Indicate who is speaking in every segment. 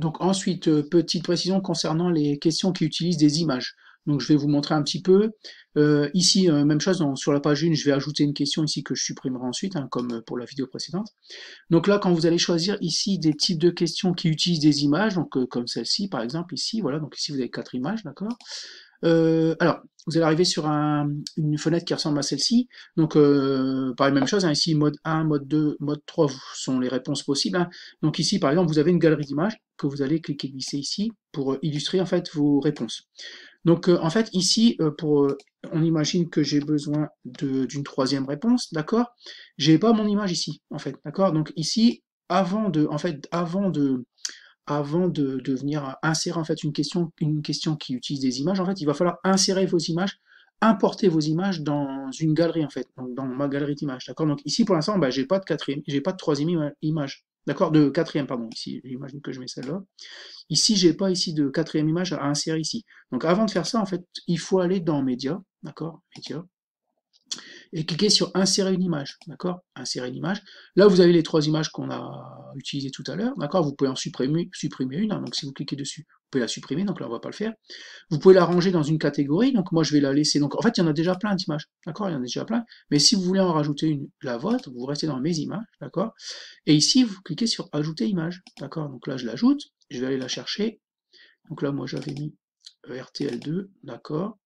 Speaker 1: Donc ensuite, euh, petite précision concernant les questions qui utilisent des images. Donc je vais vous montrer un petit peu. Euh, ici, euh, même chose, sur la page 1, je vais ajouter une question ici que je supprimerai ensuite, hein, comme pour la vidéo précédente. Donc là, quand vous allez choisir ici des types de questions qui utilisent des images, donc comme celle-ci par exemple, ici, voilà, donc ici vous avez quatre images, d'accord euh, alors, vous allez arriver sur une fenêtre qui ressemble à celle-ci. Donc, euh, pareil, même chose, hein. ici, mode 1, mode 2, mode 3 sont les réponses possibles. Hein. Donc ici, par exemple, vous avez une galerie d'images que vous allez cliquer glisser ici pour euh, illustrer en fait vos réponses. Donc euh, en fait ici, pour, on imagine que j'ai besoin d'une troisième réponse, d'accord J'ai pas mon image ici, en fait, d'accord Donc ici, avant de, en fait, avant de, avant de, venir insérer en fait une question, une question qui utilise des images, en fait, il va falloir insérer vos images, importer vos images dans une galerie en fait, donc dans ma galerie d'images, d'accord Donc ici pour l'instant, je bah, j'ai pas de quatrième, j'ai pas de troisième image, d'accord De quatrième, pardon, ici, j'imagine que je mets celle-là. Ici, j'ai pas ici de quatrième image à insérer ici. Donc avant de faire ça, en fait, il faut aller dans média d'accord média et cliquez sur insérer une image, d'accord Insérer une image. Là, vous avez les trois images qu'on a utilisées tout à l'heure, d'accord Vous pouvez en supprimer, une, hein, donc si vous cliquez dessus, vous pouvez la supprimer, donc là, on va pas le faire. Vous pouvez la ranger dans une catégorie, donc moi, je vais la laisser. Donc, en fait, il y en a déjà plein d'images, d'accord Il y en a déjà plein, mais si vous voulez en rajouter une, la vôtre, vous restez dans mes images, d'accord Et ici, vous cliquez sur ajouter image, d'accord Donc là, je l'ajoute, je vais aller la chercher. Donc là, moi, j'avais mis euh, RTL2, d'accord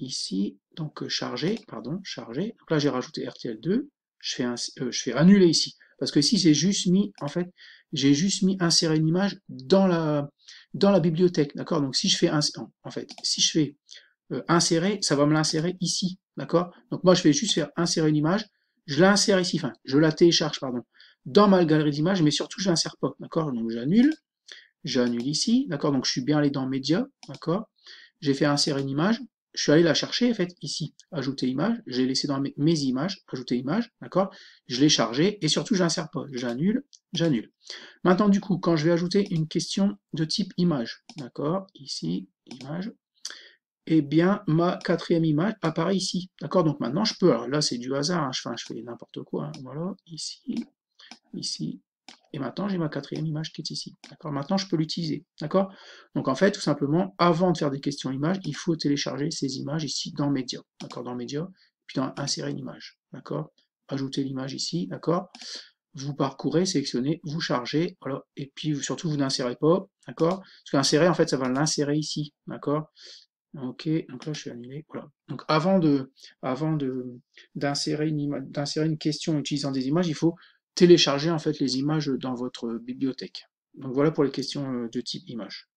Speaker 1: ici, donc euh, chargé, pardon, chargé. Donc là, j'ai rajouté RTL2. Je fais, euh, je fais annuler ici. Parce que ici, j'ai juste mis, en fait, j'ai juste mis insérer une image dans la, dans la bibliothèque. D'accord Donc si je fais, en fait, si je fais euh, insérer, ça va me l'insérer ici. D'accord Donc moi, je vais juste faire insérer une image. Je l'insère ici, enfin, je la télécharge, pardon, dans ma galerie d'images, mais surtout, je l'insère pas. D'accord Donc j'annule. J'annule ici. D'accord Donc je suis bien allé dans médias. D'accord J'ai fait insérer une image je suis allé la chercher, en fait, ici, ajouter image, j'ai laissé dans mes, images, ajouter image, d'accord Je l'ai chargé, et surtout, j'insère pas, j'annule, j'annule. Maintenant, du coup, quand je vais ajouter une question de type image, d'accord Ici, image, eh bien, ma quatrième image apparaît ici, d'accord Donc maintenant, je peux, alors là, c'est du hasard, je, hein. je fais n'importe quoi, hein. voilà, ici, ici, et maintenant, j'ai ma quatrième image qui est ici. D'accord Maintenant, je peux l'utiliser. D'accord Donc, en fait, tout simplement, avant de faire des questions images, il faut télécharger ces images ici dans Média. D'accord Dans Média, puis dans Insérer une image. D'accord Ajouter l'image ici. D'accord Vous parcourez, sélectionnez, vous chargez. Voilà. Et puis, surtout, vous n'insérez pas. D'accord Parce qu'insérer, en fait, ça va l'insérer ici. D'accord Ok, donc là je suis annulé. Voilà. Donc avant de, avant de d'insérer une, une question en utilisant des images, il faut télécharger en fait les images dans votre bibliothèque. Donc voilà pour les questions euh, de type image.